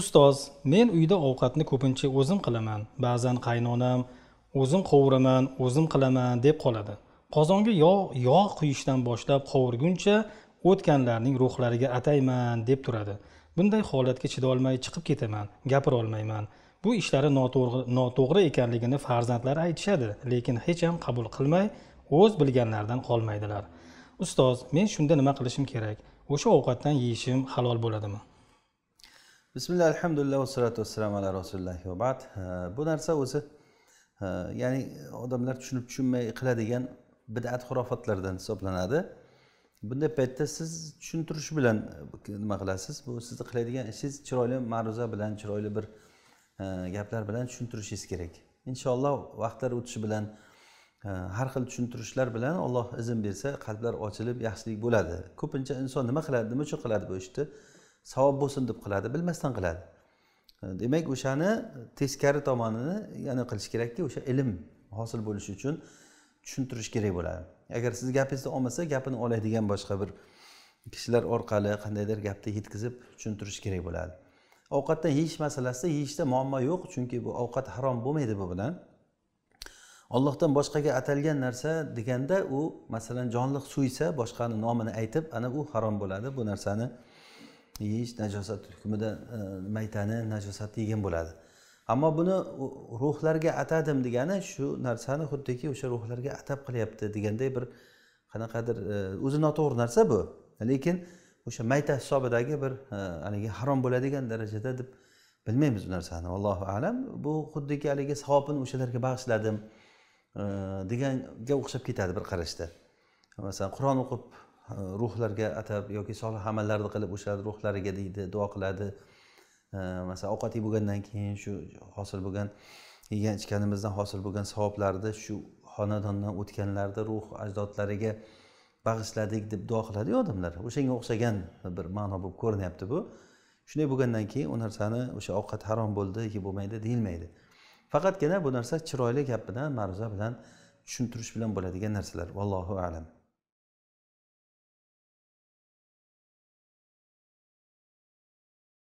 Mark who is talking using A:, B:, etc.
A: ustoz men uyda ovqatni ko'pincha o'zim qilaman ba'zan qaynonam o'zim qovuraman o'zim qilaman deb qoladi qozonga yog' yog' quyishdan boshlab qovurguncha o'tganlarning ruhlariga atayman deb turadi bunday holatga chidolmay chiqib ketaman gapirolmayman bu ishlari noto'g'ri ekanligini farzandlar aytishadi lekin hech ham qabul qilmay o'z bilganlaridan qolmaydilar ustoz men shunda nima qilishim kerak o'sha ovqatdan yeyishim halol bo'ladimi
B: bismillah alhamdulillah vassalatu vassalam ala rasulillahi va bad bu narsa o'zi ya'ni odamlar tushunib tushunmay qiladigan bid'at xurofotlardan hisoblanadi bunday paytda siz tushuntirish bilan nima qilasiz bu sizni qiladigan ishingiz chiroyli ma'ruza bilan chiroyli bir gaplar bilan tushuntirishingiz kerak inshaalloh vaqtlar o'tishi bilan har xil tushuntirishlar bilan olloh izn bersa qalblar ochilib yaxshilik bo'ladi ko'pincha inson nima qiladi nima uchun qiladi bu ishni savob bo'lsin deb qiladi bilmasdan qiladi e, demak o'shani teskari tomonini yana qilish kerakki o'sha ilm hosil bo'lishi uchun tushuntirish kerak bo'ladi agar siz gapingizni olmasa gapini oladigan boshqa bir kishilar orqali qandaydir gapni yetkazib tushuntirish kerak bo'ladi ovqatdan yeyish masalasida yeyishda muammo yo'q chunki bu ovqat harom bo'lmaydi bu bilan ollohdan boshqaga atalgan narsa deganda u masalan jonliq so'ysa boshqani nomini aytib ana u harom bo'ladi bu narsani yeyish najosat hukmida e, maytani najosatni yegan bo'ladi ammo buni ruhlarga atadim degani shu narsani xuddiki o'sha ruhlarga atab qilyapti deganday bir qanaqadir e, o'zi noto'g'ri narsa bu lekin o'sha mayta hisobidagi bir e, haligi harom bo'ladigan darajada deb bilmaymiz bu narsani allohu alam bu xuddiki haligi savobini o'shalarga bag'ishladim deganga o'xshab ketadi bir qarashda masalan qur'on o'qib Э, ruhlarga atab yoki solih amallarni qilib o'sha ruhlariga deydi duo qiladi э, masalan ovqat yeb bo'lgandan keyin shu hosil bo'lgan yegan ichganimizdan hosil bo'lgan savoblarni shu xonadondan o'tganlarni ruh ajdodlariga bag'ishladik deb duo qiladiyu odamlar o'shanga o'xshagan bir ma'no bo'lib ko'rinyapti bu shunday bo'lgandan keyin u narsani o'sha ovqat harom bo'ldi yeb bo'lmaydi deyilmaydi faqatgina bu narsa chiroyli
A: gap bilan ma'ruza bilan tushuntirish bilan bo'ladigan narsalar vallohu alam